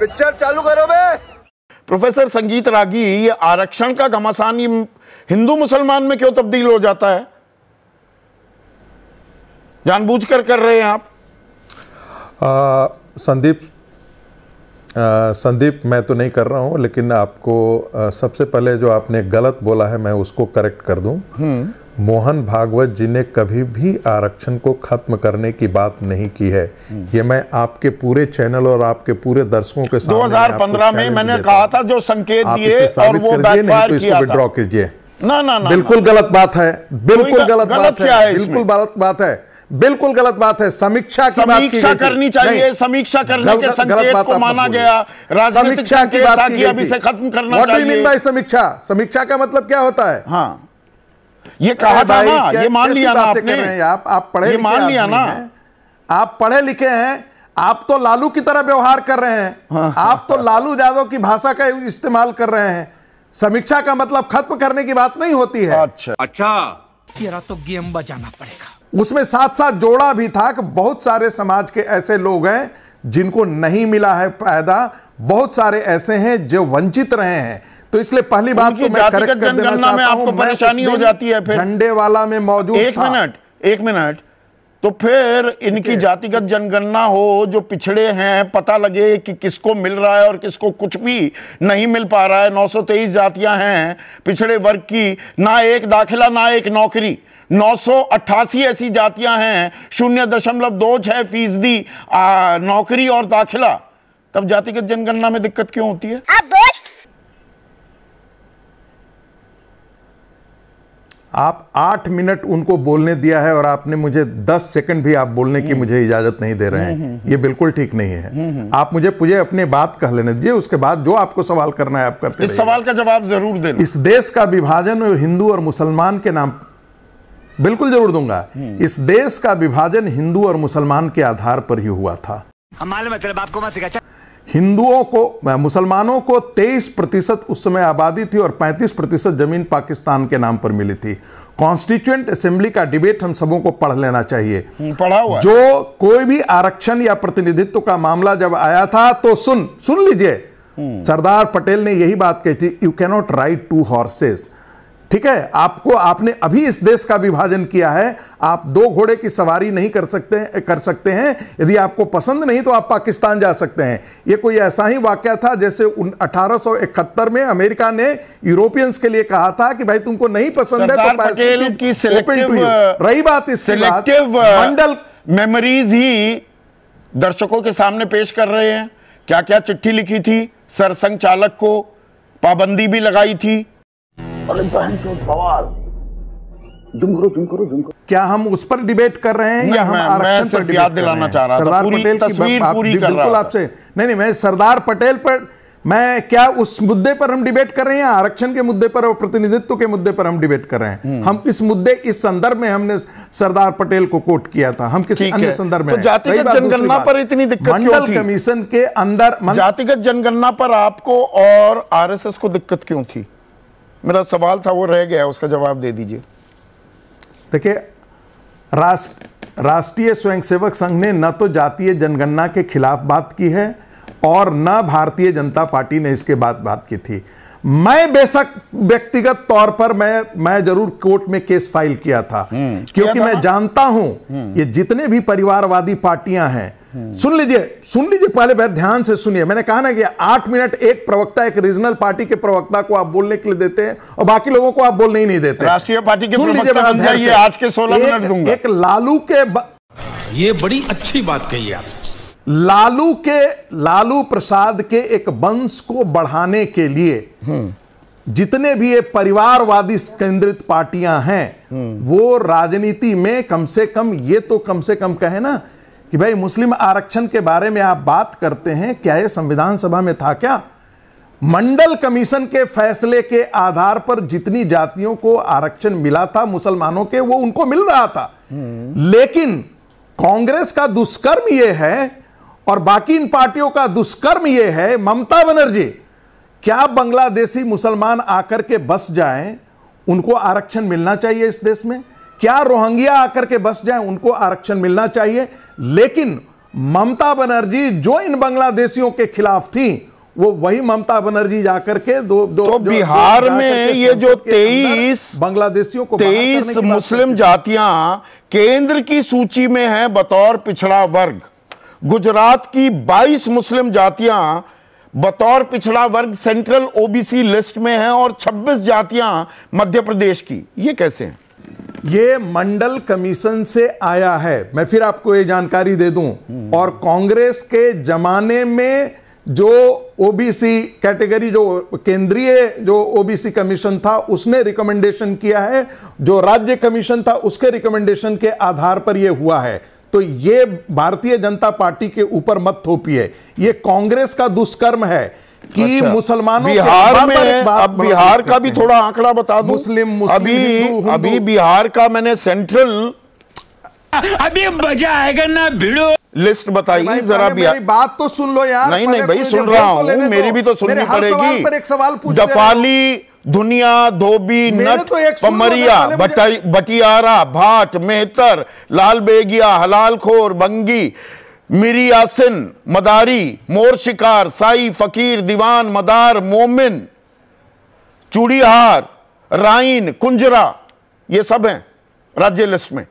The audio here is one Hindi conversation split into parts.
पिक्चर चालू करो बे प्रोफेसर संगीत रागी ये आरक्षण का घमासान हिंदू मुसलमान में क्यों तब्दील हो जाता है जानबूझकर कर रहे हैं आप आ, संदीप आ, संदीप मैं तो नहीं कर रहा हूं लेकिन आपको आ, सबसे पहले जो आपने गलत बोला है मैं उसको करेक्ट कर दूँ हम्म। मोहन भागवत जी ने कभी भी आरक्षण को खत्म करने की बात नहीं की है ये मैं आपके पूरे चैनल और आपके पूरे दर्शकों के सामने 2015 में मैंने कहा था जो संकेत दिए और वो बैकफायर तो किया विड्रॉ कीजिए ना ना ना बिल्कुल गलत बात है बिल्कुल गलत बात है बिल्कुल गलत बात है बिल्कुल गलत बात है समीक्षा की समीक्षा करनी चाहिए समीक्षा करने के संकेत को माना गया समीक्षा की बात की अभी से खत्म करना चाहिए समीक्षा समीक्षा का मतलब क्या होता है हाँ ये कहा था ना ये मान लिया ना आपने आप आप पढ़े ये मान लिया ना आप पढ़े लिखे हैं आप तो लालू की तरह व्यवहार कर रहे हैं हाँ। आप तो लालू यादव की भाषा का इस्तेमाल कर रहे हैं समीक्षा का मतलब खत्म करने की बात नहीं होती है अच्छा अच्छा तेरा तो गेम बजाना पड़ेगा उसमें साथ साथ जोड़ा भी था कि बहुत सारे समाज के ऐसे लोग हैं जिनको नहीं मिला है फायदा बहुत सारे ऐसे हैं जो वंचित रहे हैं तो इसलिए पहली बात तो मैं करेक्ट कर देना चाहता आपको परेशानी हो जाती है फिर झंडे वाला में मौजूद एक मिनट एक मिनट तो फिर इनकी जातिगत जनगणना हो जो पिछड़े हैं पता लगे कि किसको मिल रहा है और किसको कुछ भी नहीं मिल पा रहा है 923 जातियां हैं पिछड़े वर्ग की ना एक दाखिला ना एक नौकरी नौ ऐसी जातियां हैं शून्य दशमलव दो छः फीसदी नौकरी और दाखिला तब जातिगत जनगणना में दिक्कत क्यों होती है आप आठ मिनट उनको बोलने दिया है और आपने मुझे दस सेकंड भी आप बोलने की हम्म। मुझे इजाजत नहीं दे रहे हैं हम्म, हम्म, ये बिल्कुल ठीक नहीं है आप मुझे मुझे अपनी बात कह लेने दीजिए उसके बाद जो आपको सवाल करना है आप करते इस सवाल का जवाब जरूर दे इस देश का विभाजन हिंदू और मुसलमान के नाम बिल्कुल जरूर दूंगा इस देश का विभाजन हिंदू और मुसलमान के आधार पर ही हुआ था मालूम है तेरे बाप मतलब को मत सिखा हिंदुओं को मुसलमानों को 23 प्रतिशत उस समय आबादी थी और 35 प्रतिशत जमीन पाकिस्तान के नाम पर मिली थी कॉन्स्टिट्यूएंट असेंबली का डिबेट हम सबों को पढ़ लेना चाहिए हम्म, पढ़ा हुआ जो कोई भी आरक्षण या प्रतिनिधित्व का मामला जब आया था तो सुन सुन लीजिए हम्म। सरदार पटेल ने यही बात कही थी you cannot ride two horses ठीक है आपको आपने अभी इस देश का विभाजन किया है आप दो घोड़े की सवारी नहीं कर सकते कर सकते हैं यदि आपको पसंद नहीं तो आप पाकिस्तान जा सकते हैं ये कोई ऐसा ही वाक्य था जैसे उन 1871 में अमेरिका ने यूरोपियंस के लिए कहा था कि भाई तुमको नहीं पसंद है तो की uh, रही बात इससे uh, मंडल मेमोरीज ही दर्शकों के सामने पेश कर रहे हैं क्या क्या चिट्ठी लिखी थी सरसंघ चालक को पाबंदी भी लगाई थी क्या हम उस पर डिबेट कर रहे हैं या हम आरक्षण पर याद दिलाना चाह रहा सरदार पटेल की बिल्कुल आपसे नहीं नहीं मैं सरदार पटेल पर मैं क्या उस मुद्दे पर हम डिबेट कर रहे हैं आरक्षण के मुद्दे पर और प्रतिनिधित्व के मुद्दे पर हम डिबेट कर रहे हैं हम इस मुद्दे इस संदर्भ में हमने सरदार पटेल को कोट किया था हम किसी अन्य संदर्भ में तो जातिगत जनगणना पर इतनी दिक्कत क्यों थी कमीशन के अंदर जातिगत जनगणना पर आपको और आरएसएस को दिक्कत क्यों थी मेरा सवाल था वो रह गया उसका जवाब दे दीजिए देखिए राष्ट्र राष्ट्रीय स्वयंसेवक संघ ने न तो जातीय जनगणना के खिलाफ बात की है और न भारतीय जनता पार्टी ने इसके बाद बात की थी मैं बेशक व्यक्तिगत तौर पर मैं मैं जरूर कोर्ट में केस फाइल किया था हम्म, क्योंकि मैं जानता हूं हम्म। ये जितने भी परिवारवादी पार्टियां हैं हम्म। सुन लीजिए सुन लीजिए पहले बहुत ध्यान से सुनिए मैंने कहा ना कि आठ मिनट एक प्रवक्ता एक रीजनल पार्टी के प्रवक्ता को आप बोलने के लिए देते हैं और बाकी लोगों को आप बोलने ही नहीं देते राष्ट्रीय पार्टी के सुन लीजिए आज के सोलह मिनट एक लालू के ये बड़ी अच्छी बात कही आप लालू के लालू प्रसाद के एक वंश को बढ़ाने के लिए जितने भी ये परिवारवादी केंद्रित पार्टियां हैं वो राजनीति में कम से कम ये तो कम से कम कहे ना कि भाई मुस्लिम आरक्षण के बारे में आप बात करते हैं क्या ये संविधान सभा में था क्या मंडल कमीशन के फैसले के आधार पर जितनी जातियों को आरक्षण मिला था मुसलमानों के वो उनको मिल रहा था लेकिन कांग्रेस का दुष्कर्म यह है और बाकी इन पार्टियों का दुष्कर्म यह है ममता बनर्जी क्या बांग्लादेशी मुसलमान आकर के बस जाएं उनको आरक्षण मिलना चाहिए इस देश में क्या रोहंग्या आकर के बस जाएं उनको आरक्षण मिलना चाहिए लेकिन ममता बनर्जी जो इन बांग्लादेशियों के खिलाफ थी वो वही ममता बनर्जी जाकर के दो दो तो बिहार दो में ये जो तेईस बांग्लादेशियों को तेईस मुस्लिम जातियां केंद्र की सूची में है बतौर पिछड़ा वर्ग गुजरात की 22 मुस्लिम जातियां बतौर पिछड़ा वर्ग सेंट्रल ओबीसी लिस्ट में हैं और 26 जातियां मध्य प्रदेश की ये कैसे हैं ये मंडल कमीशन से आया है मैं फिर आपको ये जानकारी दे दूं हम्म। और कांग्रेस के जमाने में जो ओबीसी कैटेगरी जो केंद्रीय जो ओबीसी कमीशन था उसने रिकमेंडेशन किया है जो राज्य कमीशन था उसके रिकमेंडेशन के आधार पर यह हुआ है तो ये भारतीय जनता पार्टी के ऊपर मत थोपिए ये कांग्रेस का दुष्कर्म है कि अच्छा, मुसलमानों बिहार के में अब बिहार का भी थोड़ा आंकड़ा बता दूं मुस्लिम, मुस्लिम अभी अभी बिहार का मैंने सेंट्रल अभी मजा आएगा ना भिड़ो लिस्ट बताइए जरा मेरी बात तो सुन लो यार नहीं नहीं भाई सुन रहा तो हूँ मेरी भी तो सुननी पड़ेगी जफाली दुनिया धोबी नट तो पमरिया बटियारा भाट मेहतर लाल बेगिया हलाल खोर बंगी मिरी मदारी मोर शिकार साई फकीर दीवान मदार मोमिन चूड़ीहार राइन कुंजरा ये सब हैं राज्य लिस्ट में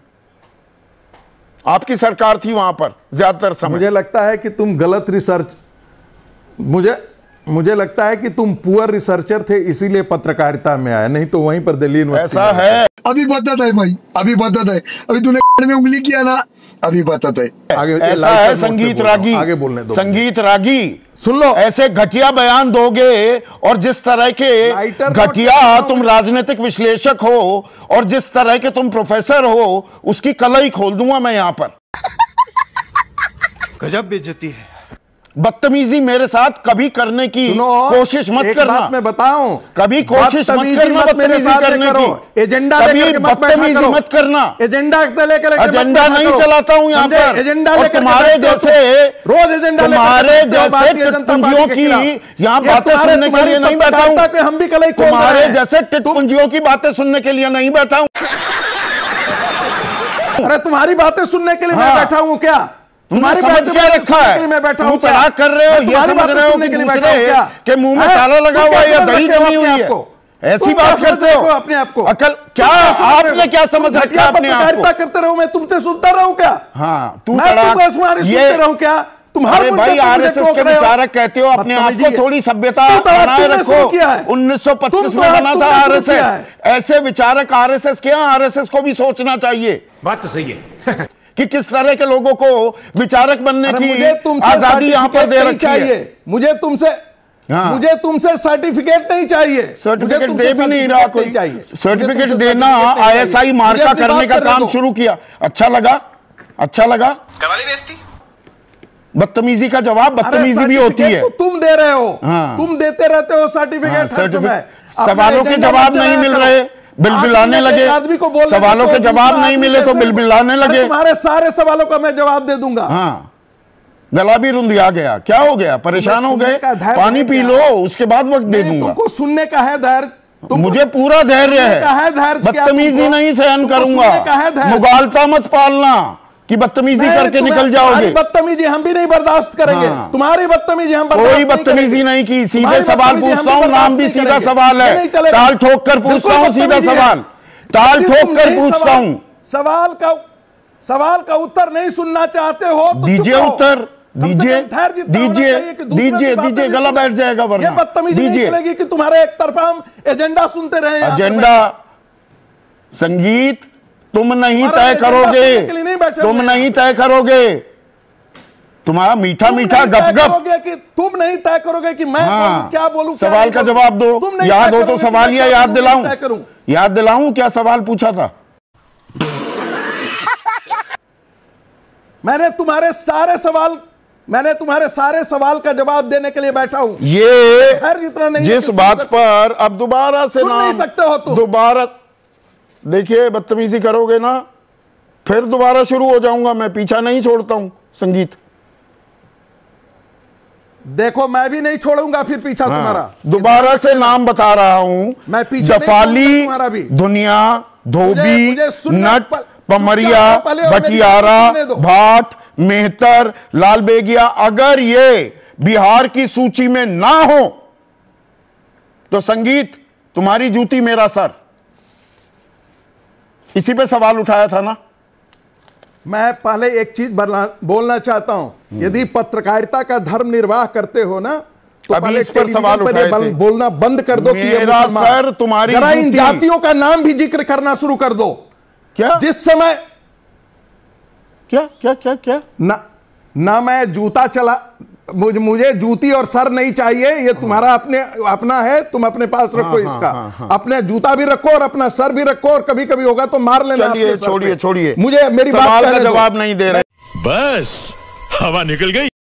आपकी सरकार थी वहां पर ज्यादातर समय मुझे लगता है कि तुम गलत रिसर्च मुझे मुझे लगता है कि तुम पुअर रिसर्चर थे इसीलिए पत्रकारिता में आया नहीं तो वहीं पर दिल्ली ऐसा है अभी बदत है भाई अभी बदत है अभी तूने में उंगली किया ना अभी बदत है आगे ऐसा है संगीत रागी आगे बोलने दो संगीत रागी सुन लो ऐसे घटिया बयान दोगे और जिस तरह के घटिया तुम राजनीतिक विश्लेषक हो और जिस तरह के तुम प्रोफेसर हो उसकी ही खोल दूंगा मैं यहाँ पर गजब बेचती है बदतमीजी मेरे साथ कभी करने की कोशिश मत करना मैं बताऊं कभी कोशिश मत करना मत मेरे साथ करने करो एजेंडा कभी बदतमीजी मत करना एजेंडा लेकर एजेंडा नहीं चलाता हूं यहां पर एजेंडा लेकर तुम्हारे जैसे रोज एजेंडा तुम्हारे जैसे टिटपुंजियों की यहां बातें सुनने के लिए नहीं बैठा हूं हम भी कल तुम्हारे जैसे टिटपुंजियों की बातें सुनने के लिए नहीं बैठा हूं अरे तुम्हारी बातें सुनने के लिए मैं हाँ। बैठा हूं क्या तुम्हारे समझ क्या रखा है मैं बैठा हूं तड़ाक कर रहे हो ये समझ रहे हो कि दूसरे के मुंह में ताला लगा हुआ है या दही जमी हुई है ऐसी बात करते हो अपने आप को अकल क्या आपने क्या समझ रखा अपने आप को करते रहो मैं तुमसे सुनता रहूं क्या हाँ तू तड़ाक सुनते रहूं क्या तुम्हारे भाई आरएसएस के विचारक कहते हो अपने आप को थोड़ी सभ्यता बनाए रखो 1925 में बना था आरएसएस ऐसे विचारक आरएसएस क्या आरएसएस को भी सोचना चाहिए बात तो सही है कि किस तरह के लोगों को विचारक बनने की आजादी यहाँ पर दे रखी चाहिए मुझे तुमसे हाँ। मुझे तुमसे सर्टिफिकेट नहीं चाहिए सर्टिफिकेट दे भी नहीं रहा कोई चाहिए सर्टिफिकेट देना आईएसआई मार्का करने का काम शुरू किया अच्छा लगा अच्छा लगा बदतमीजी का जवाब बदतमीजी भी होती है तो तुम दे रहे हो हाँ। तुम देते रहते हो सर्टिफिकेट हाँ, सवालों के जवाब नहीं मिल रहे बिलबिलाने लगे आदमी को बोल सवालों के जवाब नहीं मिले तो बिलबिलाने लगे तुम्हारे सारे सवालों का मैं जवाब दे दूंगा हाँ गला भी रुंधिया गया क्या हो गया परेशान हो गए पानी पी लो उसके बाद वक्त दे दूंगा तुमको सुनने का है धैर्य मुझे पूरा धैर्य है बदतमीजी नहीं सहन करूंगा मुगालता मत पालना कि बदतमीजी करके निकल जाओगे बदतमीजी हम भी नहीं बर्दाश्त करेंगे हाँ। तुम्हारी बदतमीजी हम कोई बदतमीजी नहीं की सीधे सवाल पूछता हूँ नाम भी सीधा सवाल है टाल ठोक कर पूछता हूँ सीधा सवाल टाल ठोक कर पूछता हूँ सवाल का सवाल का उत्तर नहीं सुनना चाहते हो तो दीजिए उत्तर दीजिए दीजिए दीजिए दीजिए गला बैठ जाएगा वरना बदतमीजी दीजिए कि तुम्हारे एक तरफा हम एजेंडा सुनते रहे एजेंडा संगीत तुम नहीं तय करोगे नहीं तुम नहीं तय करोगे तुम्हारा मीठा तुम मीठा गप गप कि तुम नहीं तय करोगे कि मैं हाँ, क्या बोलूं सवाल क्या का जवाब दो याद हो तो सवाल या याद दिलाऊं याद दिलाऊं क्या सवाल पूछा था मैंने तुम्हारे सारे सवाल मैंने तुम्हारे सारे सवाल का जवाब देने के लिए बैठा हूं ये इतना नहीं जिस बात पर अब दोबारा से नाम सकते हो तुम दोबारा देखिए बदतमीज़ी करोगे ना फिर दोबारा शुरू हो जाऊंगा मैं पीछा नहीं छोड़ता हूं संगीत देखो मैं भी नहीं छोड़ूंगा फिर पीछा हाँ, तुम्हारा दोबारा से नाम बता रहा हूं मैं पीछा जफाली दुनिया धोबी नट पमरिया बटियारा भाट मेहतर लाल बेगिया अगर ये बिहार की सूची में ना हो तो संगीत तुम्हारी जूती मेरा सर इसी पे सवाल उठाया था ना मैं पहले एक चीज बोलना चाहता हूं हम्म। यदि पत्रकारिता का धर्म निर्वाह करते हो ना तो अभी इस पर सवाल उठाए बोलना बंद कर दो मेरा सर तुम्हारी इन जातियों का नाम भी जिक्र करना शुरू कर दो क्या जिस समय क्या क्या क्या क्या ना ना मैं जूता चला मुझे, मुझे जूती और सर नहीं चाहिए ये हाँ। तुम्हारा अपने अपना है तुम अपने पास हाँ, रखो हाँ, इसका हाँ, हाँ, अपने जूता भी रखो और अपना सर भी रखो और कभी कभी होगा तो मार लेना छोड़िए छोड़िए मुझे मेरी बात का जवाब नहीं दे रहे बस हवा निकल गई